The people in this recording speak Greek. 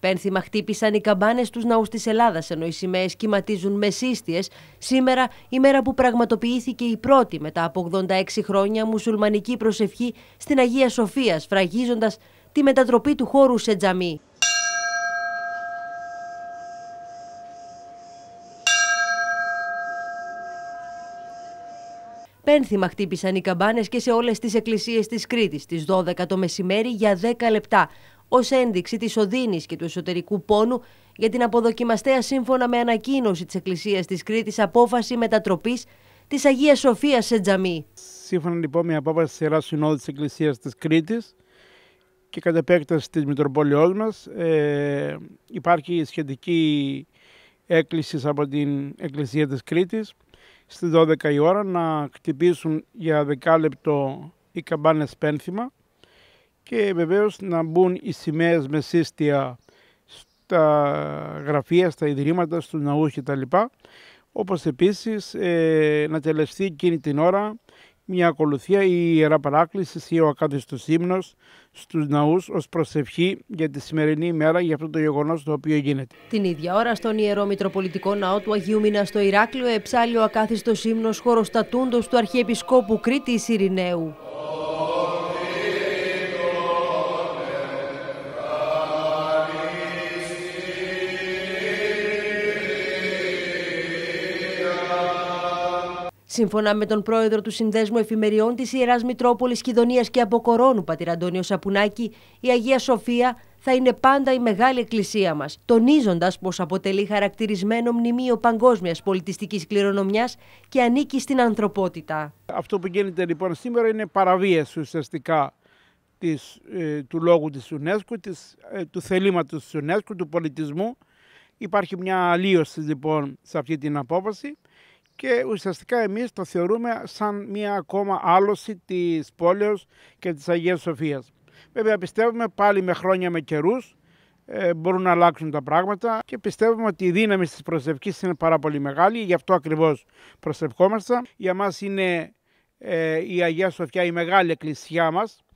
Πένθυμα χτύπησαν οι καμπάνες στου ναούς της Ελλάδας, ενώ οι σημαίες κυματίζουν με σύστιες. Σήμερα, η μέρα που πραγματοποιήθηκε η πρώτη μετά από 86 χρόνια μουσουλμανική προσευχή στην Αγία Σοφία, φραγίζοντα τη μετατροπή του χώρου σε τζαμί. Πένθυμα χτύπησαν οι καμπάνες και σε όλες τις εκκλησίες της Κρήτης στις 12 το μεσημέρι για 10 λεπτά ως ένδειξη της οδύνης και του εσωτερικού πόνου για την αποδοκιμαστέα σύμφωνα με ανακοίνωση της Εκκλησίας της Κρήτης απόφαση μετατροπής της Αγίας Σοφίας σε τζαμί. Σύμφωνα λοιπόν με απόφαση της Ιεράς Συνόδου της Εκκλησίας της Κρήτης και κατ' επέκταση της Μητροπόλεω μας, ε, υπάρχει σχετική έκκληση από την Εκκλησία της Κρήτης στις 12 η ώρα να χτυπήσουν για δεκάλεπτο οι καμπάνες πένθυμα και βεβαίως να μπουν οι σημαίες σύστια στα γραφεία, στα ιδρύματα, στους ναούς κτλ. Όπως επίσης ε, να τελεστεί εκείνη την ώρα μια ακολουθία η Ιερά Παράκληση ή ο Ακάθιστος Ύμνος στους ναούς ως προσευχή για τη σημερινή ημέρα για αυτό το γεγονός το οποίο γίνεται. Την ίδια ώρα στον Ιερό Μητροπολιτικό Ναό του Αγίου Μήνα στο Ηράκλειο εψάλλει ο Ακάθιστος Ύμνος χωροστατούντος του Αρχιεπισκόπου Κρήτη Ειρηνέου. Σύμφωνα με τον πρόεδρο του Συνδέσμου Εφημεριών της Ιεράς Μητρόπολης Κιδονίας και Αποκορώνου, Πατήρ Αντώνιο Σαπουνάκη, η Αγία Σοφία θα είναι πάντα η μεγάλη εκκλησία μας, τονίζοντας πως αποτελεί χαρακτηρισμένο μνημείο παγκόσμιας πολιτιστικής κληρονομιάς και ανήκει στην ανθρωπότητα. Αυτό που γίνεται λοιπόν σήμερα είναι παραβίαση ουσιαστικά της, ε, του λόγου της UNESCO, της, ε, του θελήματος της UNESCO, του πολιτισμού. Υπάρχει μια αλλίωση λοιπόν σε αυτή την απόφαση και ουσιαστικά εμείς το θεωρούμε σαν μία ακόμα άλωση της πόλεως και της Αγίας Σοφίας. Βέβαια πιστεύουμε πάλι με χρόνια με καιρούς ε, μπορούν να αλλάξουν τα πράγματα και πιστεύουμε ότι η δύναμη της προσευχής είναι πάρα πολύ μεγάλη, γι' αυτό ακριβώς προσευχόμαστε. Για μας είναι ε, η Αγία Σοφιά η μεγάλη εκκλησιά μας,